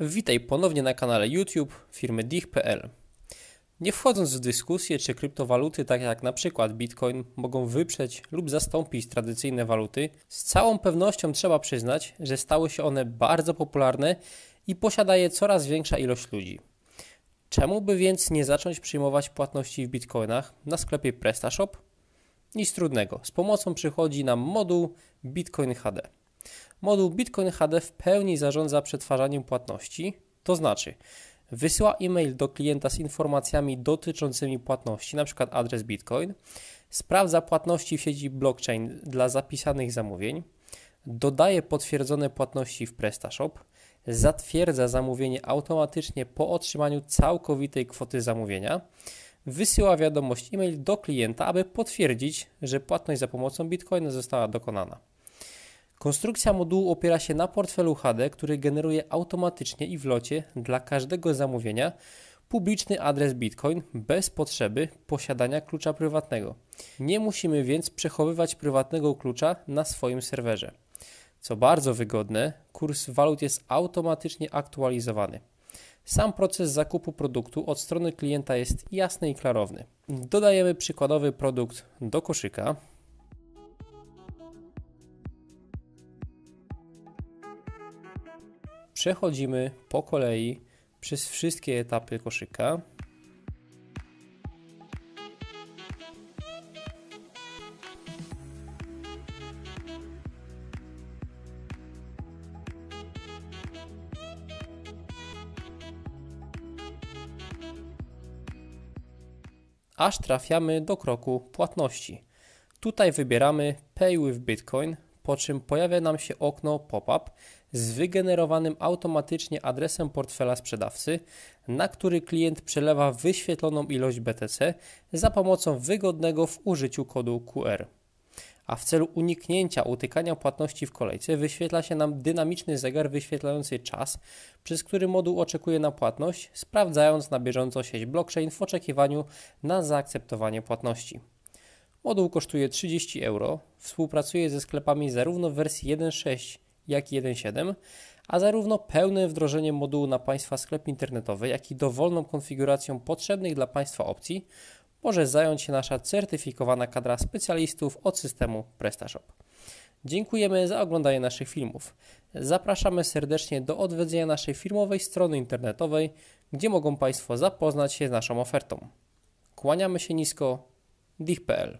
Witaj ponownie na kanale YouTube firmy DIG.pl. Nie wchodząc w dyskusję, czy kryptowaluty, takie jak na przykład Bitcoin, mogą wyprzeć lub zastąpić tradycyjne waluty, z całą pewnością trzeba przyznać, że stały się one bardzo popularne i posiada je coraz większa ilość ludzi. Czemu by więc nie zacząć przyjmować płatności w bitcoinach na sklepie PrestaShop? Nic trudnego, z pomocą przychodzi nam moduł Bitcoin HD moduł Bitcoin HD w pełni zarządza przetwarzaniem płatności, to znaczy wysyła e-mail do klienta z informacjami dotyczącymi płatności, np. adres Bitcoin, sprawdza płatności w sieci blockchain dla zapisanych zamówień, dodaje potwierdzone płatności w PrestaShop, zatwierdza zamówienie automatycznie po otrzymaniu całkowitej kwoty zamówienia, wysyła wiadomość e-mail do klienta, aby potwierdzić, że płatność za pomocą Bitcoina została dokonana. Konstrukcja modułu opiera się na portfelu HD, który generuje automatycznie i w locie dla każdego zamówienia publiczny adres Bitcoin bez potrzeby posiadania klucza prywatnego. Nie musimy więc przechowywać prywatnego klucza na swoim serwerze. Co bardzo wygodne, kurs walut jest automatycznie aktualizowany. Sam proces zakupu produktu od strony klienta jest jasny i klarowny. Dodajemy przykładowy produkt do koszyka, Przechodzimy po kolei przez wszystkie etapy koszyka. aż trafiamy do kroku płatności. Tutaj wybieramy Pay with Bitcoin, po czym pojawia nam się okno pop-up z wygenerowanym automatycznie adresem portfela sprzedawcy, na który klient przelewa wyświetloną ilość BTC za pomocą wygodnego w użyciu kodu QR. A w celu uniknięcia utykania płatności w kolejce wyświetla się nam dynamiczny zegar wyświetlający czas, przez który moduł oczekuje na płatność, sprawdzając na bieżąco sieć blockchain w oczekiwaniu na zaakceptowanie płatności. Moduł kosztuje 30 euro, współpracuje ze sklepami zarówno w wersji 1.6 jak i 1.7, a zarówno pełnym wdrożeniem modułu na Państwa sklep internetowy, jak i dowolną konfiguracją potrzebnych dla Państwa opcji może zająć się nasza certyfikowana kadra specjalistów od systemu PrestaShop. Dziękujemy za oglądanie naszych filmów. Zapraszamy serdecznie do odwiedzenia naszej firmowej strony internetowej, gdzie mogą Państwo zapoznać się z naszą ofertą. Kłaniamy się nisko, dich.pl